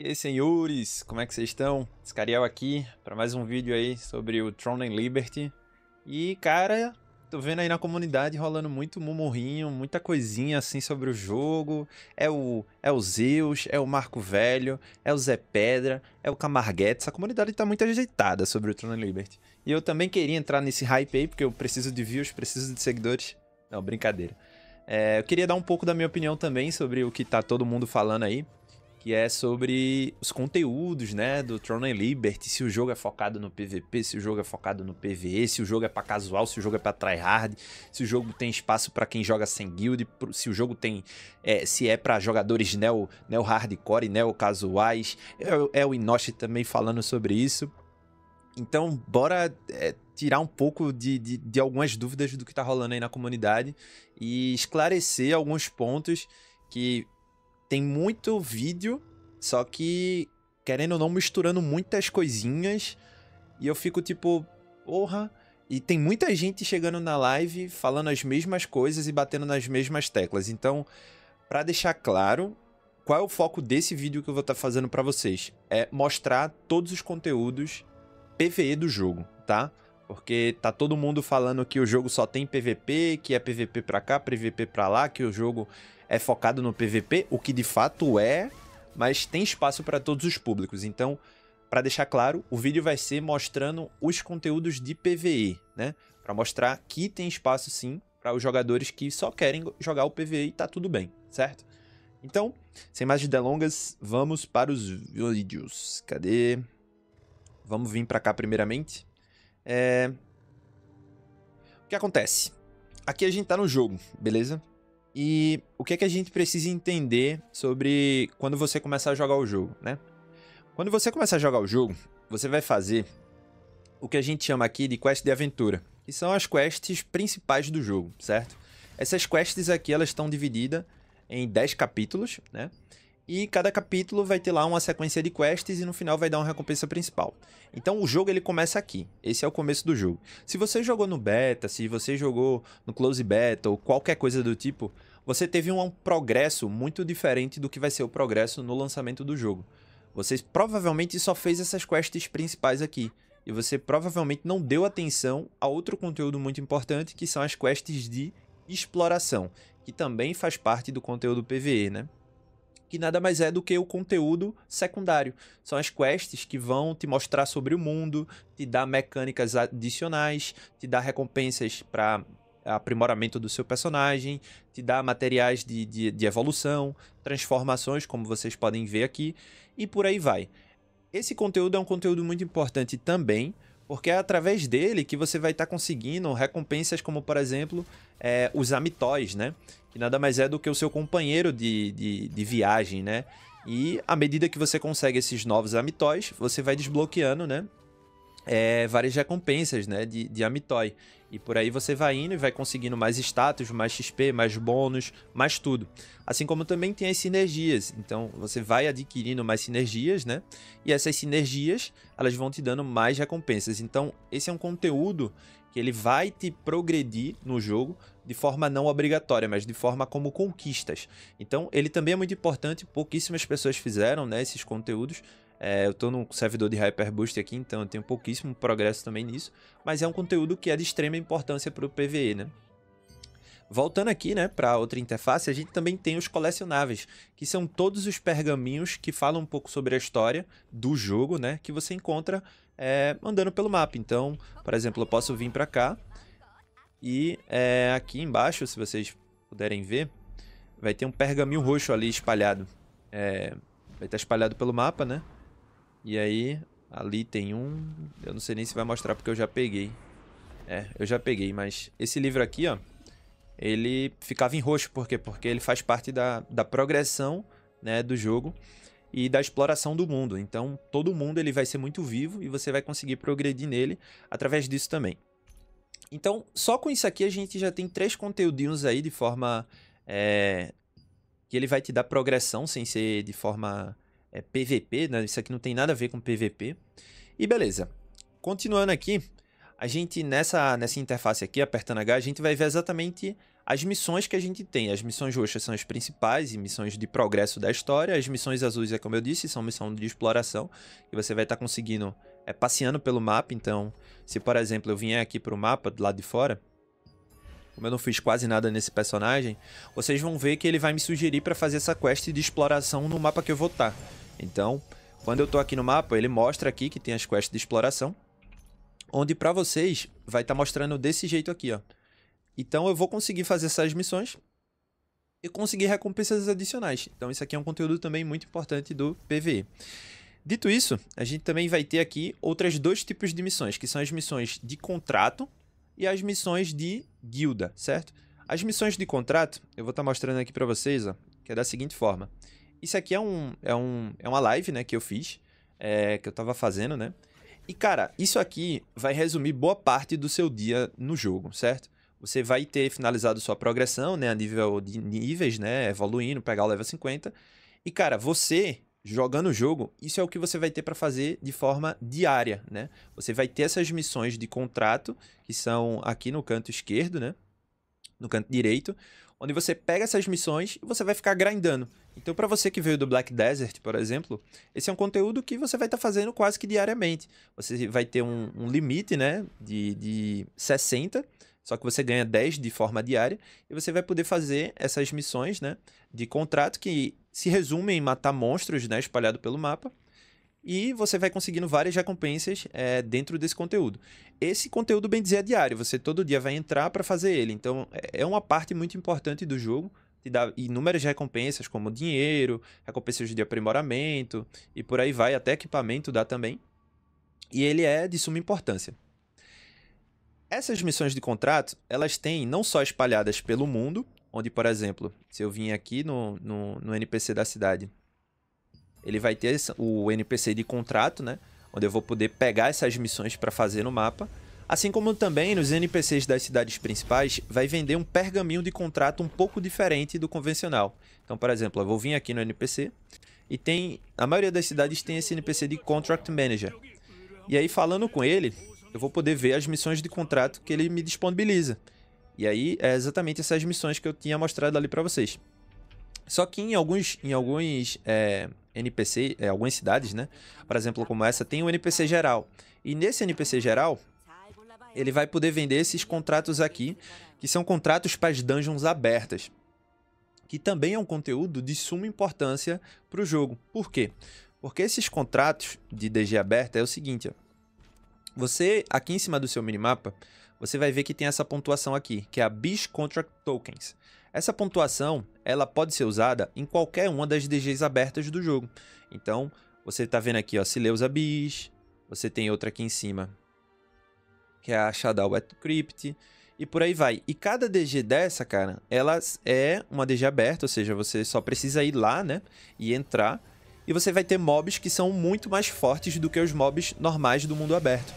E aí, senhores, como é que vocês estão? Escariel aqui para mais um vídeo aí sobre o Tron and Liberty. E, cara, tô vendo aí na comunidade rolando muito murmurinho, muita coisinha assim sobre o jogo. É o, é o Zeus, é o Marco Velho, é o Zé Pedra, é o Camarguete. Essa comunidade tá muito ajeitada sobre o Tron and Liberty. E eu também queria entrar nesse hype aí, porque eu preciso de views, preciso de seguidores. Não, brincadeira. É, eu queria dar um pouco da minha opinião também sobre o que tá todo mundo falando aí que é sobre os conteúdos, né, do Throne and Liberty, se o jogo é focado no PVP, se o jogo é focado no PVE, se o jogo é para casual, se o jogo é para tryhard, se o jogo tem espaço para quem joga sem guild, se o jogo tem é, se é para jogadores neo, neo hardcore e neo casuais. É, é o Inoshi também falando sobre isso. Então, bora é, tirar um pouco de, de, de, algumas dúvidas do que tá rolando aí na comunidade e esclarecer alguns pontos que tem muito vídeo, só que, querendo ou não, misturando muitas coisinhas. E eu fico tipo, porra. E tem muita gente chegando na live falando as mesmas coisas e batendo nas mesmas teclas. Então, para deixar claro, qual é o foco desse vídeo que eu vou estar tá fazendo para vocês? É mostrar todos os conteúdos PVE do jogo, tá? Porque tá todo mundo falando que o jogo só tem PVP, que é PVP para cá, PVP para lá, que o jogo é focado no PVP, o que de fato é, mas tem espaço para todos os públicos. Então, para deixar claro, o vídeo vai ser mostrando os conteúdos de PVE, né? Para mostrar que tem espaço sim para os jogadores que só querem jogar o PVE e tá tudo bem, certo? Então, sem mais delongas, vamos para os vídeos. Cadê? Vamos vir para cá primeiramente. É... O que acontece? Aqui a gente tá no jogo, beleza? E o que, é que a gente precisa entender sobre quando você começar a jogar o jogo, né? Quando você começar a jogar o jogo, você vai fazer o que a gente chama aqui de quest de aventura, que são as quests principais do jogo, certo? Essas quests aqui, elas estão divididas em 10 capítulos, né? E cada capítulo vai ter lá uma sequência de quests e no final vai dar uma recompensa principal. Então o jogo ele começa aqui. Esse é o começo do jogo. Se você jogou no beta, se você jogou no close beta ou qualquer coisa do tipo, você teve um progresso muito diferente do que vai ser o progresso no lançamento do jogo. Você provavelmente só fez essas quests principais aqui. E você provavelmente não deu atenção a outro conteúdo muito importante, que são as quests de exploração, que também faz parte do conteúdo PVE, né? que nada mais é do que o conteúdo secundário. São as quests que vão te mostrar sobre o mundo, te dar mecânicas adicionais, te dar recompensas para aprimoramento do seu personagem, te dá materiais de, de, de evolução, transformações, como vocês podem ver aqui, e por aí vai. Esse conteúdo é um conteúdo muito importante também, porque é através dele que você vai estar tá conseguindo recompensas como, por exemplo, é, os amitóis, né? Que nada mais é do que o seu companheiro de, de, de, viagem, né? E à medida que você consegue esses novos amitóis, você vai desbloqueando, né? é, várias recompensas né, de, de Amitoy. E por aí você vai indo e vai conseguindo mais status, mais XP, mais bônus, mais tudo. Assim como também tem as sinergias. Então você vai adquirindo mais sinergias, né? E essas sinergias, elas vão te dando mais recompensas. Então esse é um conteúdo que ele vai te progredir no jogo de forma não obrigatória, mas de forma como conquistas. Então ele também é muito importante, pouquíssimas pessoas fizeram, né, esses conteúdos é, eu estou num servidor de Hyperboost aqui, então eu tenho pouquíssimo progresso também nisso, mas é um conteúdo que é de extrema importância para o PVE, né? Voltando aqui, né, para outra interface, a gente também tem os colecionáveis, que são todos os pergaminhos que falam um pouco sobre a história do jogo, né, que você encontra é, andando pelo mapa. Então, por exemplo, eu posso vir para cá e é, aqui embaixo, se vocês puderem ver, vai ter um pergaminho roxo ali espalhado. É, vai estar espalhado pelo mapa, né? E aí, ali tem um... Eu não sei nem se vai mostrar porque eu já peguei. É, eu já peguei, mas esse livro aqui, ó, ele ficava em roxo. Por quê? Porque ele faz parte da, da progressão né, do jogo e da exploração do mundo. Então, todo mundo ele vai ser muito vivo e você vai conseguir progredir nele através disso também. Então, só com isso aqui a gente já tem três conteúdinhos aí de forma... É, que ele vai te dar progressão sem ser de forma é, PVP, né? Isso aqui não tem nada a ver com PVP. E beleza. Continuando aqui, a gente nessa, nessa interface aqui, apertando H, a gente vai ver exatamente as missões que a gente tem. As missões roxas são as principais e missões de progresso da história. As missões azuis, é como eu disse, são missão de exploração, que você vai estar tá conseguindo é, passeando pelo mapa. Então, se por exemplo eu vier aqui para o mapa do lado de fora, como eu não fiz quase nada nesse personagem, vocês vão ver que ele vai me sugerir para fazer essa quest de exploração no mapa que eu vou estar. Tá. Então, quando eu estou aqui no mapa, ele mostra aqui que tem as quests de exploração, onde para vocês vai estar tá mostrando desse jeito aqui, ó. Então eu vou conseguir fazer essas missões e conseguir recompensas adicionais. Então isso aqui é um conteúdo também muito importante do PvE. Dito isso, a gente também vai ter aqui outras dois tipos de missões, que são as missões de contrato e as missões de guilda, certo? As missões de contrato, eu vou estar tá mostrando aqui para vocês, ó, que é da seguinte forma. Isso aqui é um, é um é uma live, né, que eu fiz, é, que eu tava fazendo, né? E cara, isso aqui vai resumir boa parte do seu dia no jogo, certo? Você vai ter finalizado sua progressão, né, a nível de níveis, né, evoluindo, pegar o level 50. E cara, você jogando o jogo, isso é o que você vai ter para fazer de forma diária, né? Você vai ter essas missões de contrato, que são aqui no canto esquerdo, né? No canto direito, onde você pega essas missões e você vai ficar grindando. Então, para você que veio do Black Desert, por exemplo, esse é um conteúdo que você vai estar tá fazendo quase que diariamente. Você vai ter um, um limite, né, de, de 60 só que você ganha 10 de forma diária e você vai poder fazer essas missões né, de contrato que se resumem em matar monstros né, espalhado pelo mapa. E você vai conseguindo várias recompensas é, dentro desse conteúdo. Esse conteúdo, bem dizer, é diário. Você todo dia vai entrar para fazer ele. Então, é, é uma parte muito importante do jogo e dá inúmeras recompensas, como dinheiro, recompensas de aprimoramento e por aí vai, até equipamento dá também. E ele é de suma importância. Essas missões de contrato, elas têm não só espalhadas pelo mundo, onde, por exemplo, se eu vim aqui no, no, no NPC da cidade, ele vai ter o NPC de contrato, né? Onde eu vou poder pegar essas missões para fazer no mapa Assim como também nos NPCs das cidades principais, vai vender um pergaminho de contrato um pouco diferente do convencional. Então, por exemplo, eu vou vir aqui no NPC e tem a maioria das cidades tem esse NPC de Contract Manager. E aí falando com ele, eu vou poder ver as missões de contrato que ele me disponibiliza. E aí é exatamente essas missões que eu tinha mostrado ali para vocês. Só que em alguns, em alguns é, NPC, é, algumas cidades, né? Por exemplo, como essa, tem um NPC geral. E nesse NPC geral, ele vai poder vender esses contratos aqui, que são contratos para as dungeons abertas, que também é um conteúdo de suma importância para o jogo. Por quê? Porque esses contratos de DG aberta é o seguinte, ó. você aqui em cima do seu minimapa, você vai ver que tem essa pontuação aqui, que é a Beast Contract Tokens. Essa pontuação, ela pode ser usada em qualquer uma das DGs abertas do jogo. Então, você está vendo aqui, ó, Sileusa Bish, você tem outra aqui em cima, que é a Shadow Wet Crypt, e por aí vai. E cada DG dessa, cara, ela é uma DG aberta, ou seja, você só precisa ir lá, né, e entrar, e você vai ter mobs que são muito mais fortes do que os mobs normais do mundo aberto.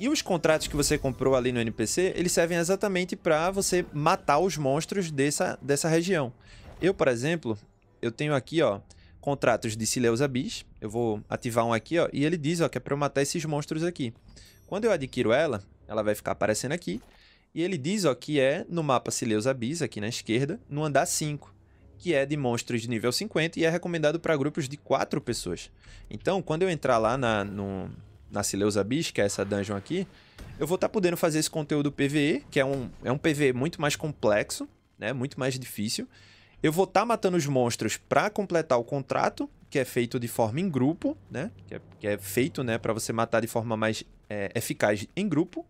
E os contratos que você comprou ali no NPC, eles servem exatamente para você matar os monstros dessa, dessa região. Eu, por exemplo, eu tenho aqui, ó, contratos de Sileusa Bis. Eu vou ativar um aqui, ó, e ele diz, ó, que é para eu matar esses monstros aqui. Quando eu adquiro ela, ela vai ficar aparecendo aqui. E ele diz ó, que é no mapa Sileus Abyss, aqui na esquerda, no andar 5, que é de monstros de nível 50 e é recomendado para grupos de 4 pessoas. Então, quando eu entrar lá na, no, na Sileus Abyss, que é essa dungeon aqui, eu vou estar tá podendo fazer esse conteúdo PVE, que é um, é um PVE muito mais complexo, né? muito mais difícil. Eu vou estar tá matando os monstros para completar o contrato, que é feito de forma em grupo, né? Que é, que é feito, né, para você matar de forma mais é, eficaz em grupo.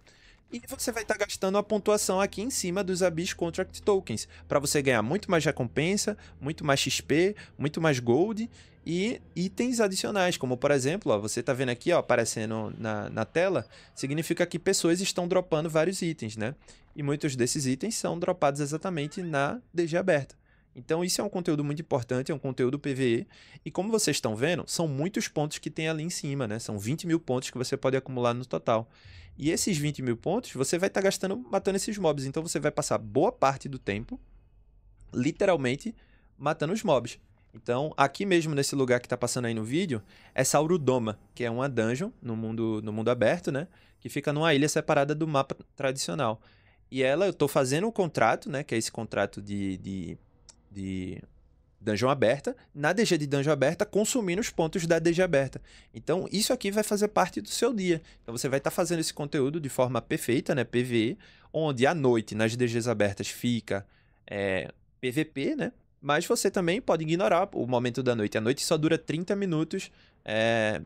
E você vai estar tá gastando a pontuação aqui em cima dos Abyss Contract Tokens, para você ganhar muito mais recompensa, muito mais XP, muito mais gold e itens adicionais, como por exemplo, ó, você está vendo aqui ó, aparecendo na, na tela, significa que pessoas estão dropando vários itens, né? E muitos desses itens são dropados exatamente na DG aberta. Então, isso é um conteúdo muito importante, é um conteúdo PVE. E como vocês estão vendo, são muitos pontos que tem ali em cima, né? São 20 mil pontos que você pode acumular no total. E esses 20 mil pontos, você vai estar tá gastando matando esses mobs. Então, você vai passar boa parte do tempo, literalmente, matando os mobs. Então, aqui mesmo nesse lugar que está passando aí no vídeo, é Saurudoma, que é uma dungeon no mundo, no mundo aberto, né? Que fica numa ilha separada do mapa tradicional. E ela, eu estou fazendo um contrato, né? Que é esse contrato de, de de dungeon aberta, na DG de dungeon aberta, consumindo os pontos da DG aberta. Então, isso aqui vai fazer parte do seu dia. Então, você vai estar tá fazendo esse conteúdo de forma perfeita, né, PVE, onde à noite, nas DGs abertas, fica é, PVP, né, mas você também pode ignorar o momento da noite. A noite só dura 30 minutos é,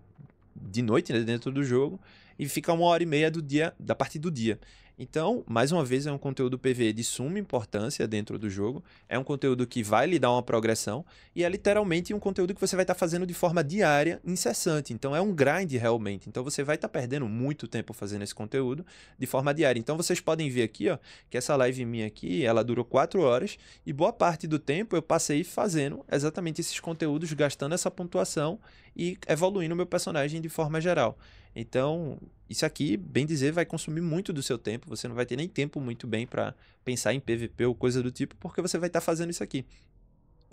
de noite né, dentro do jogo e fica uma hora e meia do dia da parte do dia. Então, mais uma vez, é um conteúdo PVE de suma importância dentro do jogo. É um conteúdo que vai lhe dar uma progressão e é literalmente um conteúdo que você vai estar tá fazendo de forma diária, incessante. Então, é um grind realmente. Então, você vai estar tá perdendo muito tempo fazendo esse conteúdo de forma diária. Então, vocês podem ver aqui, ó, que essa live minha aqui, ela durou 4 horas e boa parte do tempo eu passei fazendo exatamente esses conteúdos, gastando essa pontuação e evoluindo o meu personagem de forma geral. Então, isso aqui, bem dizer, vai consumir muito do seu tempo. Você não vai ter nem tempo muito bem para pensar em PVP ou coisa do tipo, porque você vai estar tá fazendo isso aqui.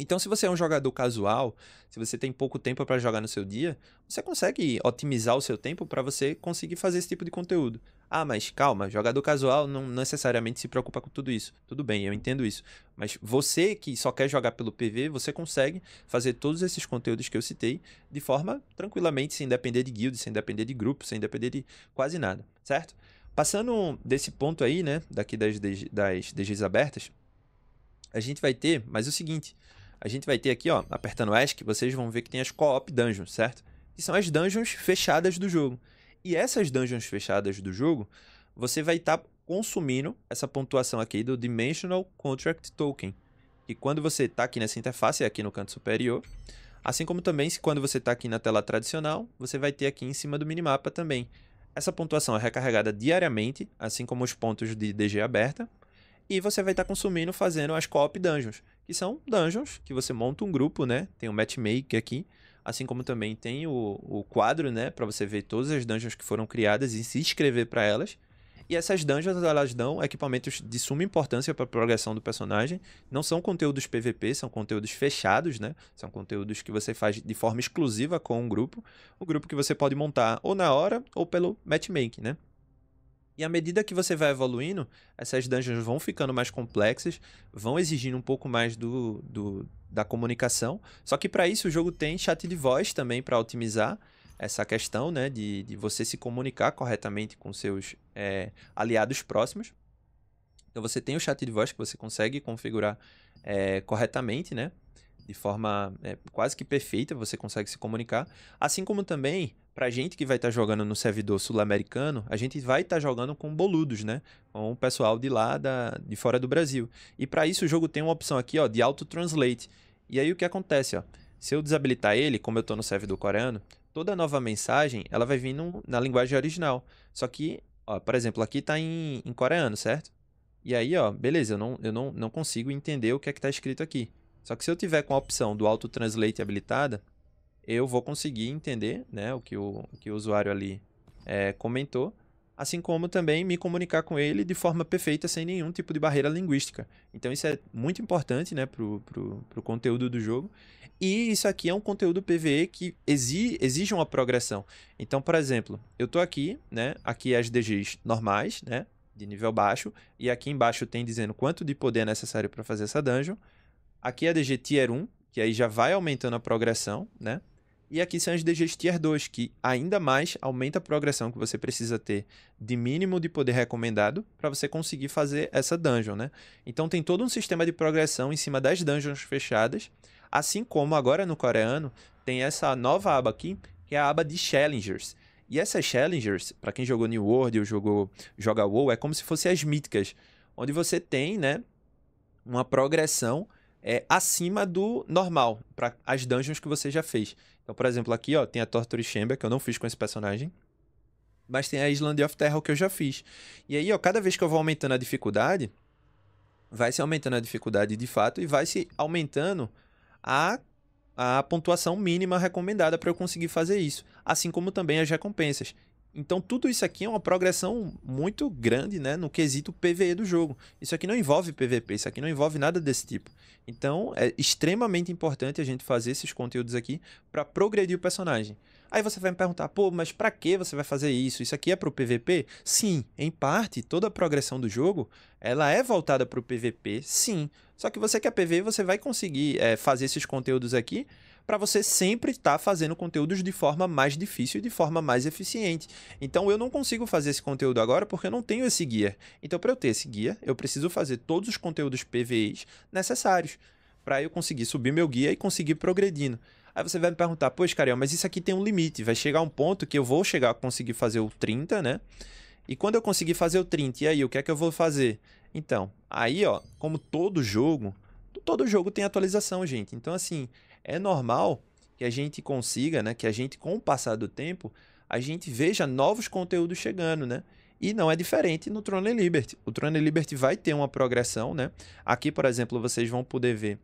Então, se você é um jogador casual, se você tem pouco tempo para jogar no seu dia, você consegue otimizar o seu tempo para você conseguir fazer esse tipo de conteúdo. Ah, mas calma, jogador casual não necessariamente se preocupa com tudo isso. Tudo bem, eu entendo isso. Mas você que só quer jogar pelo PV, você consegue fazer todos esses conteúdos que eu citei de forma tranquilamente, sem depender de guild, sem depender de grupo, sem depender de quase nada, certo? Passando desse ponto aí, né, daqui das, das DGs abertas, a gente vai ter mais é o seguinte a gente vai ter aqui, ó, apertando que vocês vão ver que tem as co-op dungeons, certo? Que são as dungeons fechadas do jogo. E essas dungeons fechadas do jogo, você vai estar tá consumindo essa pontuação aqui do Dimensional Contract Token. E quando você está aqui nessa interface, é aqui no canto superior, assim como também quando você está aqui na tela tradicional, você vai ter aqui em cima do minimapa também. Essa pontuação é recarregada diariamente, assim como os pontos de DG aberta, e você vai estar tá consumindo fazendo as co-op dungeons, que são dungeons, que você monta um grupo, né? Tem o matchmaking aqui, assim como também tem o, o quadro, né, para você ver todas as dungeons que foram criadas e se inscrever para elas. E essas dungeons elas dão equipamentos de suma importância para a progressão do personagem. Não são conteúdos PVP, são conteúdos fechados, né? São conteúdos que você faz de forma exclusiva com um grupo, um grupo que você pode montar ou na hora ou pelo matchmaking, né? E à medida que você vai evoluindo, essas dungeons vão ficando mais complexas, vão exigindo um pouco mais do, do da comunicação. Só que para isso o jogo tem chat de voz também para otimizar essa questão, né, de, de você se comunicar corretamente com seus é, aliados próximos. Então você tem o chat de voz que você consegue configurar é, corretamente, né? De forma é, quase que perfeita, você consegue se comunicar. Assim como também pra gente que vai estar tá jogando no servidor sul-americano, a gente vai estar tá jogando com boludos, né? Com o pessoal de lá, da, de fora do Brasil. E para isso o jogo tem uma opção aqui, ó, de auto-translate. E aí o que acontece, ó? Se eu desabilitar ele, como eu estou no servidor coreano, toda nova mensagem ela vai vir na linguagem original. Só que, ó, por exemplo, aqui está em, em, coreano, certo? E aí, ó, beleza, eu não, eu não, não consigo entender o que é que está escrito aqui. Só que se eu tiver com a opção do auto-translate habilitada, eu vou conseguir entender né, o, que o, que o usuário ali é, comentou, assim como também me comunicar com ele de forma perfeita, sem nenhum tipo de barreira linguística. Então isso é muito importante né, para o conteúdo do jogo. E isso aqui é um conteúdo PVE que exige, exige uma progressão. Então, por exemplo, eu estou aqui, né? Aqui as DGs normais, né? De nível baixo. E aqui embaixo tem dizendo quanto de poder é necessário para fazer essa dungeon. Aqui a DG Tier 1, que aí já vai aumentando a progressão, né? E aqui são as Tier 2 que ainda mais aumenta a progressão que você precisa ter de mínimo de poder recomendado para você conseguir fazer essa dungeon, né? Então tem todo um sistema de progressão em cima das dungeons fechadas, assim como agora no coreano tem essa nova aba aqui, que é a aba de challengers. E essas challengers, para quem jogou New World ou jogou joga WoW, é como se fossem as míticas, onde você tem, né, uma progressão é, acima do normal para as dungeons que você já fez. Então, por exemplo, aqui ó, tem a Torture Chamber, que eu não fiz com esse personagem. Mas tem a Island of Terror que eu já fiz. E aí, ó, cada vez que eu vou aumentando a dificuldade, vai se aumentando a dificuldade de fato e vai se aumentando a, a pontuação mínima recomendada para eu conseguir fazer isso. Assim como também as recompensas. Então tudo isso aqui é uma progressão muito grande, né, no quesito PVE do jogo. Isso aqui não envolve PVP, isso aqui não envolve nada desse tipo. Então é extremamente importante a gente fazer esses conteúdos aqui para progredir o personagem. Aí você vai me perguntar, pô, mas para que você vai fazer isso? Isso aqui é pro PVP? Sim, em parte, toda a progressão do jogo, ela é voltada pro PVP, sim. Só que você quer PVE, você vai conseguir é, fazer esses conteúdos aqui para você sempre estar tá fazendo conteúdos de forma mais difícil e de forma mais eficiente. Então eu não consigo fazer esse conteúdo agora porque eu não tenho esse guia. Então para eu ter esse guia, eu preciso fazer todos os conteúdos PVEs necessários para eu conseguir subir meu guia e conseguir progredindo. Aí você vai me perguntar, pois, Cariel, mas isso aqui tem um limite. Vai chegar um ponto que eu vou chegar a conseguir fazer o 30, né? E quando eu conseguir fazer o 30, e aí, o que é que eu vou fazer? Então, aí, ó, como todo jogo, todo jogo tem atualização, gente. Então, assim, é normal que a gente consiga, né, que a gente com o passar do tempo, a gente veja novos conteúdos chegando, né? E não é diferente no Throne Liberty. O Throne Liberty vai ter uma progressão, né? Aqui, por exemplo, vocês vão poder ver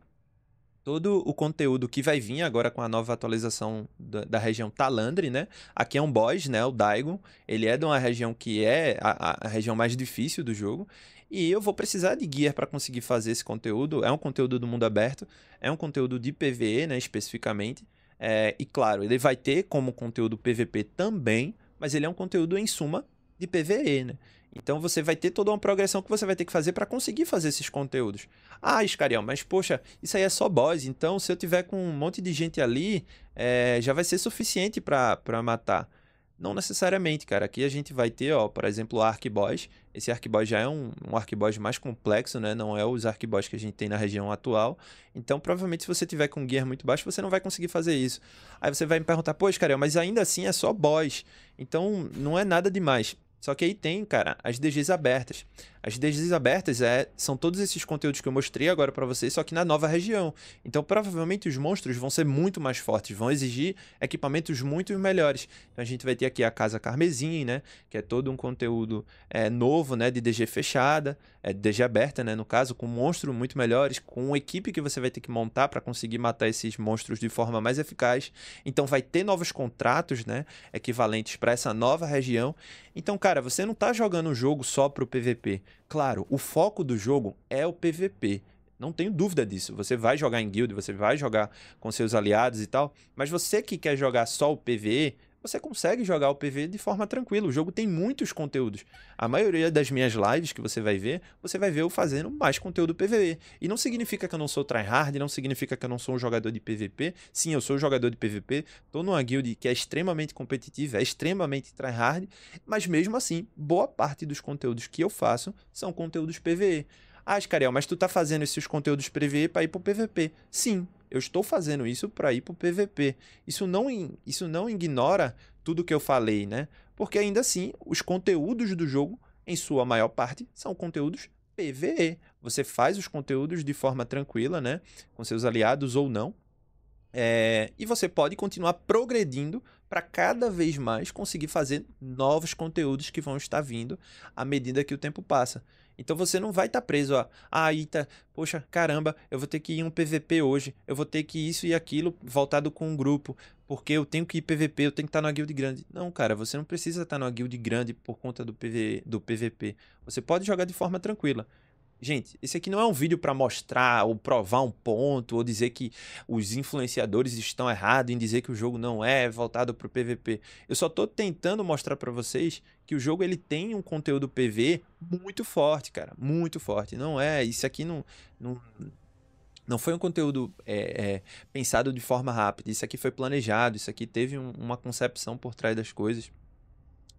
todo o conteúdo que vai vir agora com a nova atualização da, região Talandre, né? Aqui é um boss, né? O Daigon. Ele é de uma região que é a, a região mais difícil do jogo. E eu vou precisar de gear para conseguir fazer esse conteúdo. É um conteúdo do mundo aberto, é um conteúdo de PVE, né, especificamente. É, e claro, ele vai ter como conteúdo PVP também, mas ele é um conteúdo em suma de PVE, né? Então você vai ter toda uma progressão que você vai ter que fazer para conseguir fazer esses conteúdos. Ah, Iscarião, mas poxa, isso aí é só boss. Então se eu tiver com um monte de gente ali, é, já vai ser suficiente para matar. Não necessariamente, cara. Aqui a gente vai ter, ó, por exemplo, o Archboss. Esse Archboss já é um, um Archboss mais complexo, né? Não é os Archboss que a gente tem na região atual. Então, provavelmente, se você tiver com gear muito baixo, você não vai conseguir fazer isso. Aí você vai me perguntar, pois, cara, mas ainda assim é só boss. Então, não é nada demais. Só que aí tem, cara, as DGs abertas. As DGs abertas é, são todos esses conteúdos que eu mostrei agora para vocês, só que na nova região. Então, provavelmente, os monstros vão ser muito mais fortes, vão exigir equipamentos muito melhores. Então, a gente vai ter aqui a Casa Carmesim, né? Que é todo um conteúdo é, novo, né? De DG fechada, é, DG aberta, né? No caso, com monstros muito melhores, com uma equipe que você vai ter que montar para conseguir matar esses monstros de forma mais eficaz. Então, vai ter novos contratos, né? Equivalentes para essa nova região. Então, cara, você não tá jogando um jogo só pro PVP. Claro, o foco do jogo é o PVP. Não tenho dúvida disso. Você vai jogar em guild, você vai jogar com seus aliados e tal, mas você que quer jogar só o PVE, você consegue jogar o PV de forma tranquila. O jogo tem muitos conteúdos. A maioria das minhas lives que você vai ver, você vai ver eu fazendo mais conteúdo PVE. E não significa que eu não sou tryhard, não significa que eu não sou um jogador de PVP. Sim, eu sou um jogador de PVP, tô numa guild que é extremamente competitiva, é extremamente tryhard, mas mesmo assim, boa parte dos conteúdos que eu faço são conteúdos PVE. Ah, Iscariel, mas tu tá fazendo esses conteúdos PVE para ir pro PVP. Sim, eu estou fazendo isso para ir pro PVP. Isso não, isso não ignora tudo que eu falei, né? Porque ainda assim, os conteúdos do jogo, em sua maior parte, são conteúdos PVE. Você faz os conteúdos de forma tranquila, né? Com seus aliados ou não. É... e você pode continuar progredindo para cada vez mais conseguir fazer novos conteúdos que vão estar vindo à medida que o tempo passa. Então você não vai estar tá preso a, ah, tá poxa, caramba, eu vou ter que ir um PVP hoje, eu vou ter que isso e aquilo voltado com um grupo, porque eu tenho que ir PVP, eu tenho que estar tá numa guild grande. Não, cara, você não precisa estar tá numa guild grande por conta do, PV, do PVP. Você pode jogar de forma tranquila. Gente, esse aqui não é um vídeo para mostrar ou provar um ponto ou dizer que os influenciadores estão errados em dizer que o jogo não é voltado para o PVP. Eu só estou tentando mostrar para vocês que o jogo ele tem um conteúdo PV muito forte, cara, muito forte. Não é isso aqui não, não não foi um conteúdo é, é, pensado de forma rápida. Isso aqui foi planejado, isso aqui teve um, uma concepção por trás das coisas.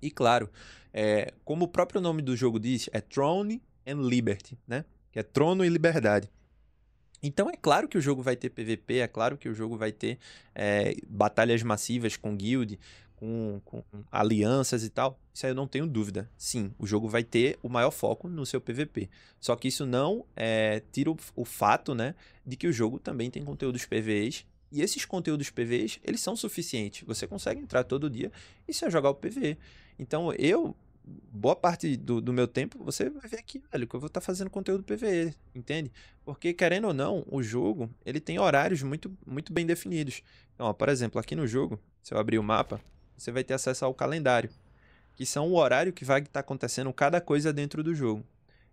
E claro, é, como o próprio nome do jogo diz, é Throne and Liberty, né? Que é Trono e Liberdade. Então é claro que o jogo vai ter PVP, é claro que o jogo vai ter é, batalhas massivas com guild, com, com, alianças e tal. Isso aí eu não tenho dúvida. Sim, o jogo vai ter o maior foco no seu PVP. Só que isso não é, tira o, o fato, né, de que o jogo também tem conteúdos PVEs e esses conteúdos PVEs, eles são suficientes. Você consegue entrar todo dia e só jogar o PV. Então, eu boa parte do, do, meu tempo, você vai ver aqui, velho, que eu vou estar tá fazendo conteúdo PVE, entende? Porque, querendo ou não, o jogo, ele tem horários muito, muito bem definidos. Então, ó, por exemplo, aqui no jogo, se eu abrir o mapa, você vai ter acesso ao calendário, que são o horário que vai estar tá acontecendo cada coisa dentro do jogo.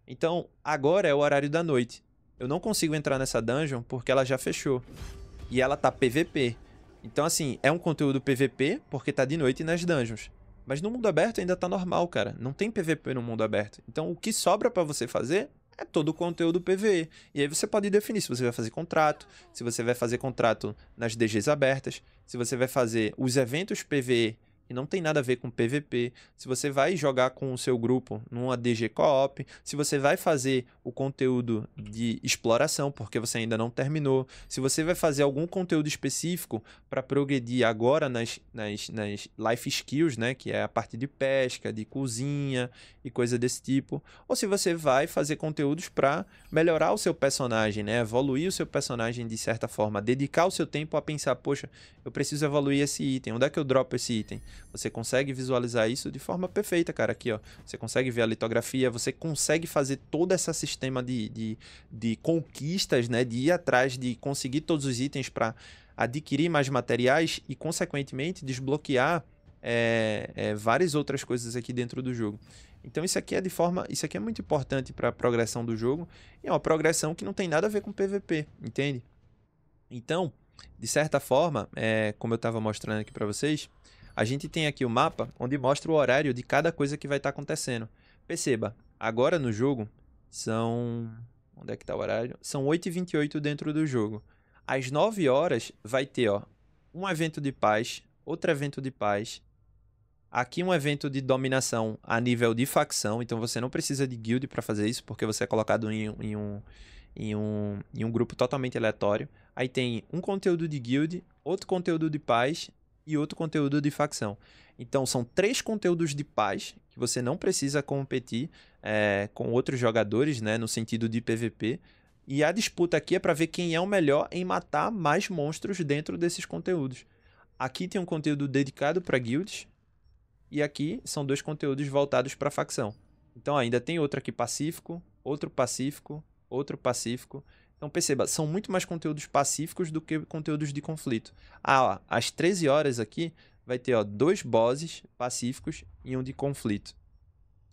Então, agora é o horário da noite. Eu não consigo entrar nessa dungeon porque ela já fechou. E ela tá PVP. Então, assim, é um conteúdo PVP porque tá de noite nas dungeons. Mas no mundo aberto ainda tá normal, cara. Não tem PVP no mundo aberto. Então o que sobra para você fazer é todo o conteúdo PVE. E aí você pode definir se você vai fazer contrato, se você vai fazer contrato nas DGs abertas, se você vai fazer os eventos PVE e não tem nada a ver com PVP, se você vai jogar com o seu grupo numa DG Co-op, se você vai fazer o conteúdo de exploração, porque você ainda não terminou, se você vai fazer algum conteúdo específico para progredir agora nas, nas, nas life skills, né, que é a parte de pesca, de cozinha e coisa desse tipo, ou se você vai fazer conteúdos para melhorar o seu personagem, né, evoluir o seu personagem de certa forma, dedicar o seu tempo a pensar, poxa, eu preciso evoluir esse item, onde é que eu dropo esse item? Você consegue visualizar isso de forma perfeita, cara. Aqui, ó. Você consegue ver a litografia, você consegue fazer todo esse sistema de, de, de conquistas, né? De ir atrás, de conseguir todos os itens para adquirir mais materiais e, consequentemente, desbloquear é, é, várias outras coisas aqui dentro do jogo. Então isso aqui é de forma, isso aqui é muito importante para a progressão do jogo e é uma progressão que não tem nada a ver com PVP, entende? Então, de certa forma, é, como eu estava mostrando aqui para vocês, a gente tem aqui o mapa onde mostra o horário de cada coisa que vai estar tá acontecendo. Perceba, agora no jogo são. Onde é que tá o horário? São 8h28 dentro do jogo. Às 9 horas vai ter, ó, um evento de paz, outro evento de paz. Aqui um evento de dominação a nível de facção, então você não precisa de guild para fazer isso, porque você é colocado em, em, um, em, um, em um grupo totalmente aleatório. Aí tem um conteúdo de guild, outro conteúdo de paz e outro conteúdo de facção. Então, são três conteúdos de paz que você não precisa competir é, com outros jogadores, né, no sentido de PVP. E a disputa aqui é para ver quem é o melhor em matar mais monstros dentro desses conteúdos. Aqui tem um conteúdo dedicado para guilds e aqui são dois conteúdos voltados para facção. Então ainda tem outro aqui Pacífico, outro Pacífico, outro Pacífico. Então perceba, são muito mais conteúdos pacíficos do que conteúdos de conflito. Ah, ó, às 13 horas aqui vai ter ó, dois bosses pacíficos e um de conflito.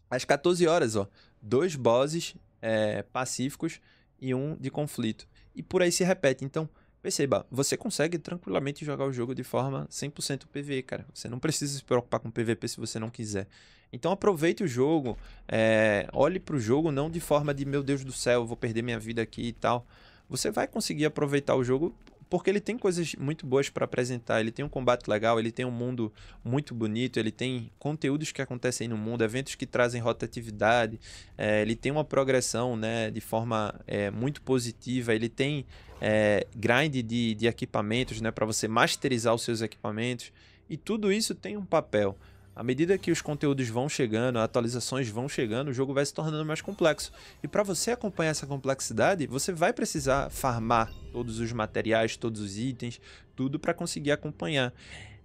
Às 14 horas, ó, dois bosses é, pacíficos e um de conflito. E por aí se repete. Então, Perceba, você consegue tranquilamente jogar o jogo de forma 100% PVE, cara. Você não precisa se preocupar com PVP se você não quiser. Então aproveite o jogo, é, olhe para o jogo não de forma de meu Deus do céu, vou perder minha vida aqui e tal. Você vai conseguir aproveitar o jogo porque ele tem coisas muito boas para apresentar. Ele tem um combate legal, ele tem um mundo muito bonito, ele tem conteúdos que acontecem no mundo, eventos que trazem rotatividade, é, ele tem uma progressão né, de forma é, muito positiva, ele tem é, grind de, de equipamentos né, para você masterizar os seus equipamentos. E tudo isso tem um papel. À medida que os conteúdos vão chegando, atualizações vão chegando, o jogo vai se tornando mais complexo. E para você acompanhar essa complexidade, você vai precisar farmar todos os materiais, todos os itens, tudo para conseguir acompanhar.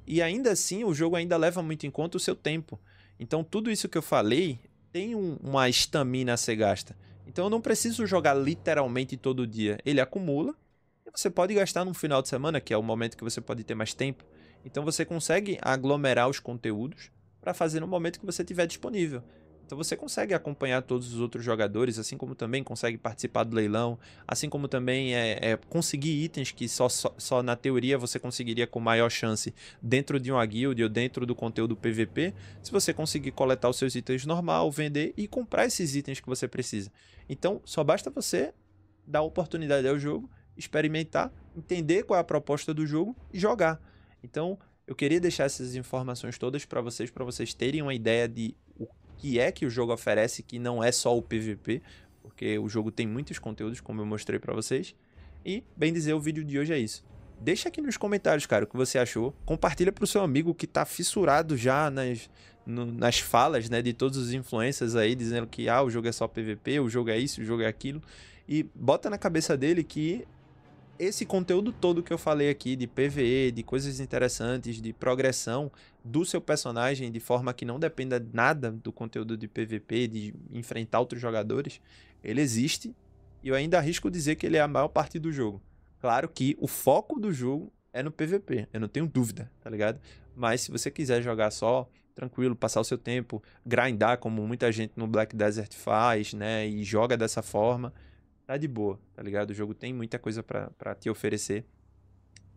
E ainda assim, o jogo ainda leva muito em conta o seu tempo. Então, tudo isso que eu falei tem um, uma estamina a ser gasta. Então, eu não preciso jogar literalmente todo dia. Ele acumula e você pode gastar num final de semana, que é o momento que você pode ter mais tempo. Então, você consegue aglomerar os conteúdos para fazer no momento que você tiver disponível. Então você consegue acompanhar todos os outros jogadores, assim como também consegue participar do leilão, assim como também é, é conseguir itens que só, só, só, na teoria você conseguiria com maior chance dentro de uma guild ou dentro do conteúdo PVP, se você conseguir coletar os seus itens normal, vender e comprar esses itens que você precisa. Então só basta você dar oportunidade ao jogo, experimentar, entender qual é a proposta do jogo e jogar. Então eu queria deixar essas informações todas para vocês, para vocês terem uma ideia de o que é que o jogo oferece, que não é só o PVP, porque o jogo tem muitos conteúdos, como eu mostrei para vocês. E, bem dizer, o vídeo de hoje é isso. Deixa aqui nos comentários, cara, o que você achou. Compartilha pro seu amigo que tá fissurado já nas, no, nas falas, né, de todos os influencers aí, dizendo que, ah, o jogo é só PVP, o jogo é isso, o jogo é aquilo. E bota na cabeça dele que esse conteúdo todo que eu falei aqui de PVE, de coisas interessantes, de progressão do seu personagem de forma que não dependa nada do conteúdo de PVP, de enfrentar outros jogadores, ele existe e eu ainda arrisco dizer que ele é a maior parte do jogo. Claro que o foco do jogo é no PVP, eu não tenho dúvida, tá ligado? Mas se você quiser jogar só tranquilo, passar o seu tempo, grindar como muita gente no Black Desert faz, né, e joga dessa forma, tá de boa, tá ligado? O jogo tem muita coisa para te oferecer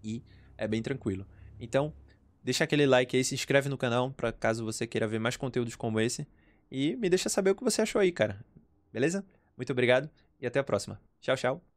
e é bem tranquilo. Então, deixa aquele like aí, se inscreve no canal para caso você queira ver mais conteúdos como esse e me deixa saber o que você achou aí, cara. Beleza? Muito obrigado e até a próxima. Tchau, tchau.